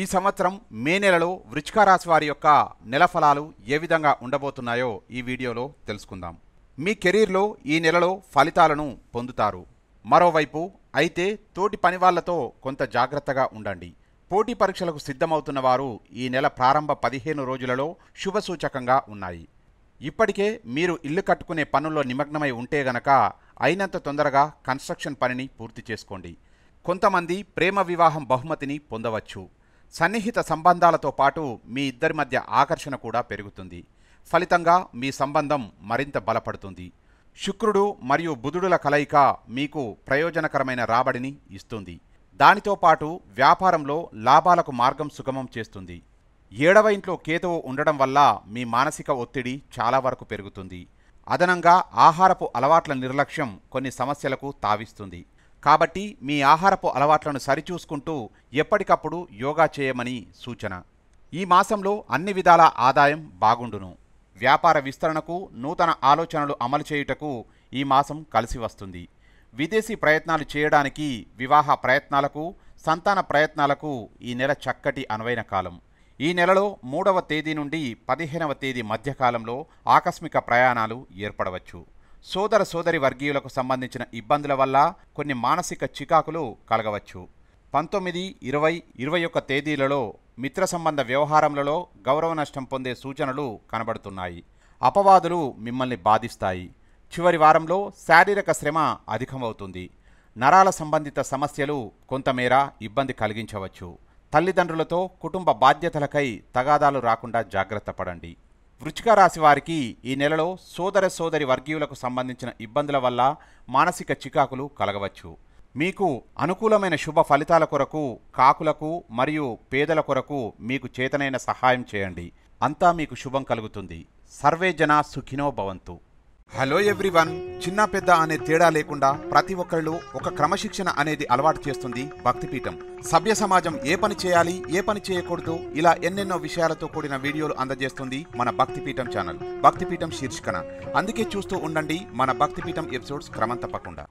ఈ సంవత్సరం మే నెలలో వృచ్చిక రాశి వారి యొక్క నెల ఫలాలు ఏ విధంగా ఉండబోతున్నాయో ఈ వీడియోలో తెలుసుకుందాం మీ కెరీర్లో ఈ నెలలో ఫలితాలను పొందుతారు మరోవైపు అయితే తోటి పని వాళ్లతో కొంత జాగ్రత్తగా ఉండండి పోటీ పరీక్షలకు సిద్ధమవుతున్న వారు ఈ నెల ప్రారంభ పదిహేను రోజులలో శుభసూచకంగా ఉన్నాయి ఇప్పటికే మీరు ఇల్లు కట్టుకునే పనుల్లో నిమగ్నమై ఉంటే గనక అయినంత తొందరగా కన్స్ట్రక్షన్ పనిని పూర్తి చేసుకోండి కొంతమంది ప్రేమ వివాహం బహుమతిని పొందవచ్చు సన్నిహిత సంబంధాలతో పాటు మీ ఇద్దరి మధ్య ఆకర్షణ కూడా పెరుగుతుంది ఫలితంగా మీ సంబంధం మరింత బలపడుతుంది శుక్రుడు మరియు బుధుడుల కలయిక మీకు ప్రయోజనకరమైన రాబడిని ఇస్తుంది దానితో పాటు వ్యాపారంలో లాభాలకు మార్గం సుగమం చేస్తుంది ఏడవ ఇంట్లో కేతువు ఉండడం వల్ల మీ మానసిక ఒత్తిడి చాలా వరకు పెరుగుతుంది అదనంగా ఆహారపు అలవాట్ల నిర్లక్ష్యం కొన్ని సమస్యలకు తావిస్తుంది కాబట్టి మీ ఆహారపు అలవాట్లను సరిచూసుకుంటూ ఎప్పటికప్పుడు యోగా చేయమని సూచన ఈ మాసంలో అన్ని విధాల ఆదాయం బాగుండును వ్యాపార విస్తరణకు నూతన ఆలోచనలు అమలు చేయుటకు ఈ మాసం కలిసి వస్తుంది విదేశీ ప్రయత్నాలు చేయడానికి వివాహ ప్రయత్నాలకు సంతాన ప్రయత్నాలకు ఈ నెల చక్కటి అనువైన కాలం ఈ నెలలో మూడవ తేదీ నుండి పదిహేనవ తేదీ మధ్యకాలంలో ఆకస్మిక ప్రయాణాలు ఏర్పడవచ్చు సోదర సోదరి వర్గీయులకు సంబంధించిన ఇబ్బందుల వల్ల కొన్ని మానసిక చికాకులు కలగవచ్చు పంతొమ్మిది ఇరవై ఇరవై ఒక్క తేదీలలో మిత్ర సంబంధ వ్యవహారంలో గౌరవ నష్టం పొందే సూచనలు కనబడుతున్నాయి అపవాదులు మిమ్మల్ని బాధిస్తాయి చివరి వారంలో శారీరక శ్రమ అధికమవుతుంది నరాల సంబంధిత సమస్యలు కొంతమేర ఇబ్బంది కలిగించవచ్చు తల్లిదండ్రులతో కుటుంబ బాధ్యతలకై తగాదాలు రాకుండా జాగ్రత్త పడండి వృచిక రాశి వారికి ఈ నెలలో సోదర సోదరి వర్గీయులకు సంబంధించిన ఇబ్బందుల వల్ల మానసిక చికాకులు కలగవచ్చు మీకు అనుకూలమైన శుభ ఫలితాల కొరకు కాకులకు మరియు పేదల కొరకు మీకు చేతనైన సహాయం చేయండి అంతా మీకు శుభం కలుగుతుంది సర్వే జనా సుఖినో భవంతు హలో ఎవ్రీవన్ చిన్న పెద్ద అనే తేడా లేకుండా ప్రతి ఒక్కళ్ళు ఒక క్రమశిక్షణ అనేది అలవాటు చేస్తుంది భక్తిపీఠం సభ్య సమాజం ఏ పని చేయాలి ఏ పని చేయకూడదు ఇలా ఎన్నెన్నో విషయాలతో కూడిన వీడియోలు అందజేస్తుంది మన భక్తిపీఠం ఛానల్ భక్తిపీఠం శీర్షికన అందుకే చూస్తూ ఉండండి మన భక్తిపీఠం ఎపిసోడ్స్ క్రమం తప్పకుండా